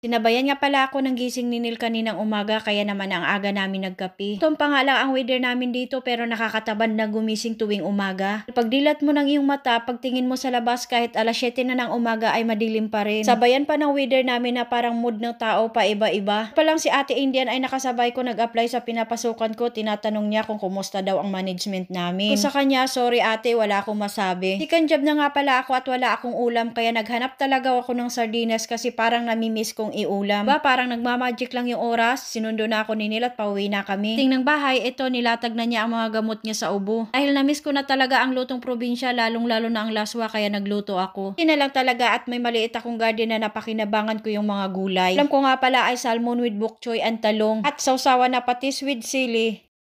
Sinabayan nga pala ako ng gising ni Neil kaninang umaga kaya naman ang aga namin nagkapi. Itong pangalang ang weather namin dito pero nakakataban na gumising tuwing umaga. Pagdilat mo ng iyong mata, pagtingin mo sa labas kahit alas 7 na ng umaga ay madilim pa rin. Sabayan pa ng weather namin na parang mood ng tao pa iba-iba. Palang si ate Indian ay nakasabay ko nag-apply sa pinapasukan ko. Tinatanong niya kung kumusta daw ang management namin. Kung sa kanya, sorry ate, wala akong masabi. Second job na nga pala ako at wala akong ulam kaya naghanap talaga ako ng sardinas kasi parang namimiss kong kong iulam. Ba, diba, parang nagmamagic lang yung oras. Sinundo na ako ni Neil at pauwi na kami. Ting ng bahay, ito nilatag na niya ang mga gamot niya sa ubo. Dahil na-miss ko na talaga ang lutong probinsya, lalong-lalo na ang laswa kaya nagluto ako. Tina lang talaga at may maliit akong garden na napakinabangan ko yung mga gulay. Alam ko nga pala ay salmon with bok choy and talong at sausawa na patis with sili.